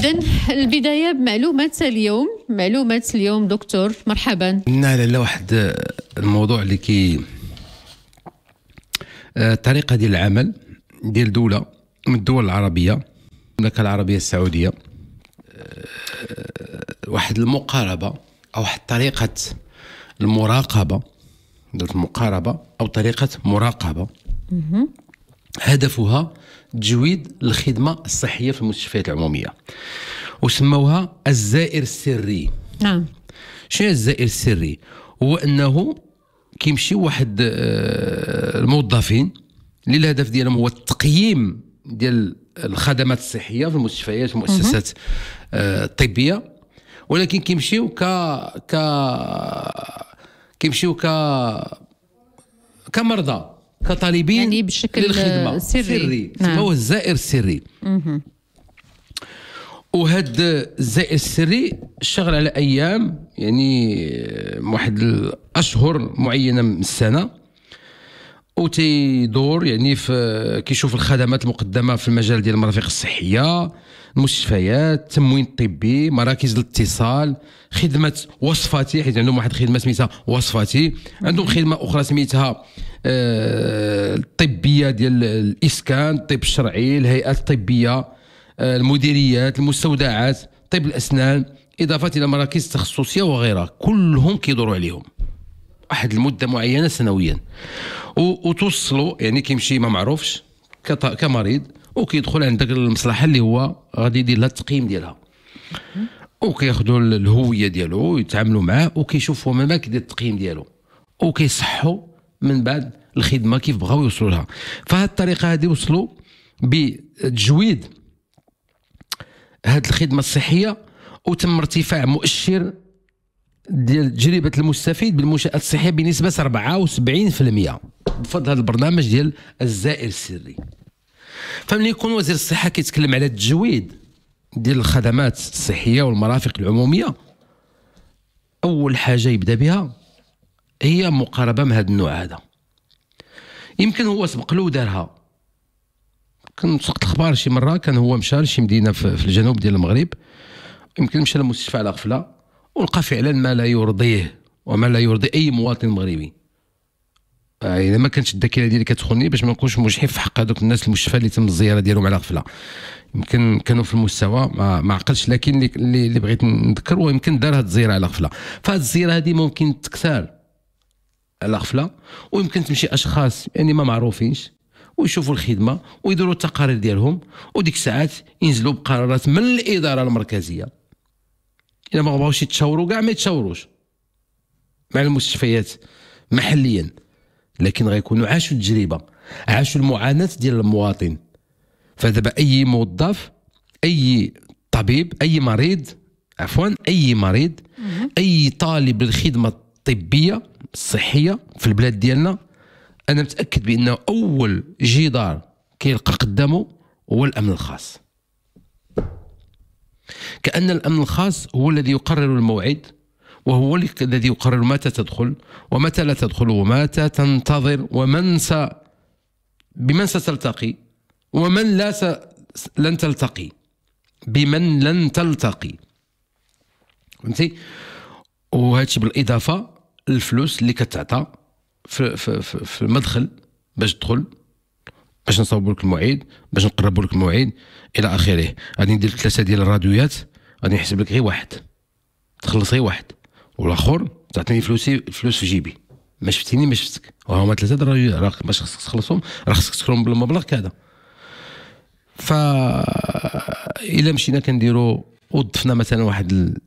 إذا البداية بمعلومات اليوم معلومات اليوم دكتور مرحبا لا لا واحد آه، الموضوع اللي كي الطريقة آه، ديال العمل ديال دولة من الدول العربية المملكة العربية السعودية آه، واحد المقاربة أو واحد طريقة المراقبة المقاربة أو طريقة مراقبة هدفها تجويد الخدمة الصحية في المستشفيات العمومية وسموها الزائر السري نعم شنو الزائر السري هو أنه كيمشي واحد آه، الموظفين اللي الهدف ديالهم هو التقييم ديال الخدمات الصحيه في المستشفيات والمؤسسات الطبيه آه، ولكن كيمشيو ك ك كيمشيو ك كمرضى كطالبين يعني بشكل للخدمة سري, سري. نعم. هو الزائر السري وهاد الزائر السري شغل على ايام يعني واحد الاشهر معينه من السنه وتيدور يعني في كيشوف الخدمات المقدمه في المجال ديال المرافق الصحيه المستشفيات التموين الطبي مراكز الاتصال خدمه وصفاتي حيت عندهم واحد الخدمه سميتها وصفاتي عندهم خدمه اخرى سميتها آه، الطبيه ديال الاسكان الطب الشرعي الهيئات الطبيه آه، المديريات المستودعات طب الاسنان اضافه الى مراكز تخصصيه وغيرها كلهم كيدوروا عليهم واحد المده معينه سنويا وتوصلوا يعني كيمشي ما معروفش كمريض وكيدخل عندك المصلحه اللي هو غادي يدير لها التقييم ديالها وكياخذوا الهويه ديالو ويتعاملوا معاه وكيشوفوا بعد كيدير التقييم ديالو وكيصحوا من بعد الخدمه كيف بغاو يوصلوا لها فهاد الطريقه هذه وصلوا بتجويد هاد الخدمه الصحيه وتم ارتفاع مؤشر ديال تجربه المستفيد بالمنشات الصحيه بنسبه 74% بفضل هذا البرنامج ديال الزائر السري فملي يكون وزير الصحه كيتكلم على التجويد ديال الخدمات الصحيه والمرافق العموميه اول حاجه يبدا بها هي مقاربه من هذا النوع هذا يمكن هو سبق له دارها كان سقط الاخبار شي مره كان هو مشى لشي مدينه في الجنوب ديال المغرب يمكن مشى لمستشفى على غفله ولقى فعلا ما لا يرضيه وما لا يرضي اي مواطن مغربي يعني اذا يعني ما كانتش الذاكره ديالي كتخوني باش ما نكونش مجحف في حق هذوك الناس المشفى اللي تم الزياره ديالهم على غفله يمكن كانوا في المستوى ما, ما عقلش لكن اللي, اللي بغيت نذكر هو يمكن دار هذه الزياره على غفله فهاد الزياره هذه ممكن تكثر على غفله ويمكن تمشي اشخاص يعني ما معروفينش ويشوفوا الخدمه ويديروا التقارير ديالهم وديك الساعات ينزلوا بقرارات من الاداره المركزيه الا ما بغاوش يتشاوروا كاع ما يتشاوروش مع المستشفيات محليا لكن غيكونوا عاشوا التجربه عاشوا المعاناه ديال المواطن فدابا اي موظف اي طبيب اي مريض عفوا اي مريض اي طالب للخدمه الطبيه الصحيه في البلاد ديالنا انا متاكد بانه اول جدار كيلقى قدامه هو الامن الخاص كأن الأمن الخاص هو الذي يقرر الموعد وهو الذي يقرر متى تدخل ومتى لا تدخل ومتى تنتظر ومن س بمن ستلتقي ومن لا س... لن تلتقي بمن لن تلتقي فهمتي وهذا بالاضافه للفلوس اللي كتعطى في, في, في, في المدخل باش تدخل باش نصاوبوا لك الموعد باش نقربوا لك الموعد الى اخره غادي ندير ثلاثه ديال الراديوات غادي نحسب لك غير واحد تخلص غير واحد والاخر تعطيني فلوسي الفلوس في جيبي ما شفتيني ما شفتك وهما ثلاثه دراري راه باش خصك تخلصهم راه خصك تخلصهم بالمبلغ كذا ف الا مشينا كنديرو وضفنا مثلا واحد ال...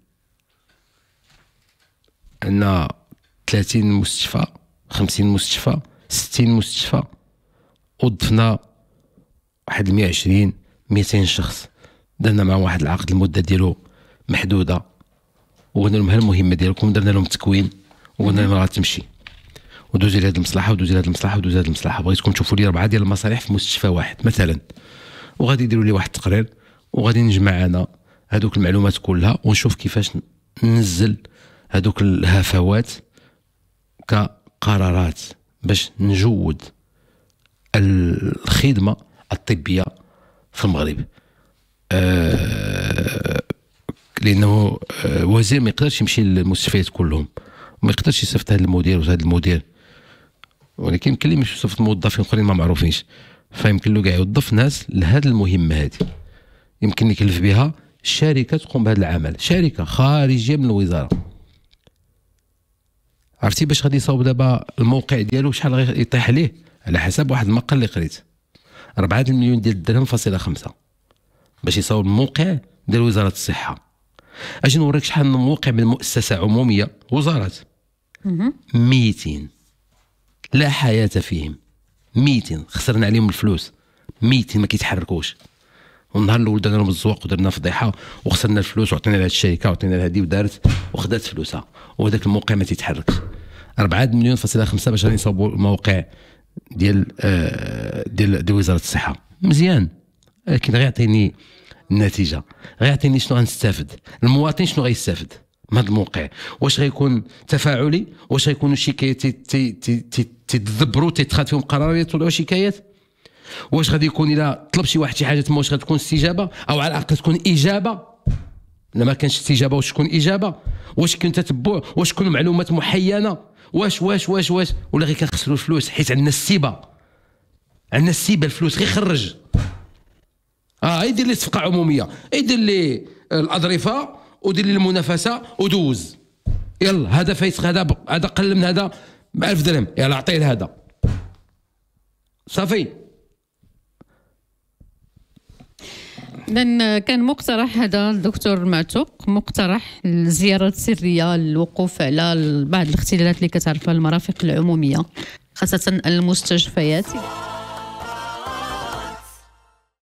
عندنا 30 مستشفى 50 مستشفى 60 مستشفى وضفنا واحد 120 200 شخص درنا معاهم واحد العقد المده ديالو محدوده وقلنا لهم ها المهمه ديالكم درنا لهم تكوين وقلنا لهم راه تمشي ودوزي لهاد المصلحه ودوزي لهاد المصلحه ودوزي لهاد المصلحه بغيتكم تشوفوا لي اربعه ديال المصالح في مستشفى واحد مثلا وغادي يديروا لي واحد التقرير وغادي نجمع انا هذوك المعلومات كلها ونشوف كيفاش ننزل هذوك الهفوات كقرارات باش نجود الخدمه الطبيه في المغرب آه، لانه آه، وزير ما يقدرش يمشي للمستشفيات كلهم ما يقدرش يصيفط هذا المدير وهذا المدير ولكن يمكن مش يصيفط موظفين اخرين ما معروفينش فيمكن له كاع يوظف ناس لهذه المهمه هذه يمكن يكلف بها شركه تقوم بهذا العمل شركه خارجيه من الوزاره عرفتي باش غادي يصاوب دابا الموقع ديالو شحال يطيح عليه على حسب واحد المقال اللي قريت 4 مليون ديال الدرهم فاصله خمسه باش يصاوب الموقع ديال وزاره الصحه اجي نوريك شحال من موقع من مؤسسه عموميه وزاره ميتين لا حياه فيهم ميتين خسرنا عليهم الفلوس ميتين ما كيتحركوش والنهار الاول درنا لهم الزواق ودرنا فضيحه وخسرنا الفلوس وعطينا لهاد الشركه وعطينا لهادي ودارت وخدات فلوسها وهذاك الموقع ما تيتحركش 4 مليون فاصله 5 باش غادي يصاوبوا الموقع ديال آه، ديال ديال وزاره الصحه مزيان لكن غير يعطيني النتيجه غير يعطيني شنو غنستافد المواطن شنو غيستافد من هذا الموقع واش غيكون تفاعلي واش غيكونوا شكايات تيتدبروا تتخذ فيهم قرارات ولا شكايات واش غادي يكون الا طلب شي واحد شي حاجه تما واش غتكون استجابه او على الاقل تكون اجابه لا ما كانش استجابه واش تكون اجابه واش كنت تتبع واش تكون معلومات محينه واش واش واش واش ولا غير كنخسروا الفلوس حيت عندنا السيبه عندنا السيبه الفلوس غير خرج اه يدير لي صفقه عموميه يدير لي الاظرفه ودير لي المنافسه ودوز يلا هذا فايس هذا هذا قل من هذا ب 1000 درهم يلا عطيه لهذا صافي لان كان مقترح هذا الدكتور معتوق مقترح الزيارات السريه للوقوف على بعض الاختلالات اللي كتعرفها المرافق العموميه خاصه المستشفيات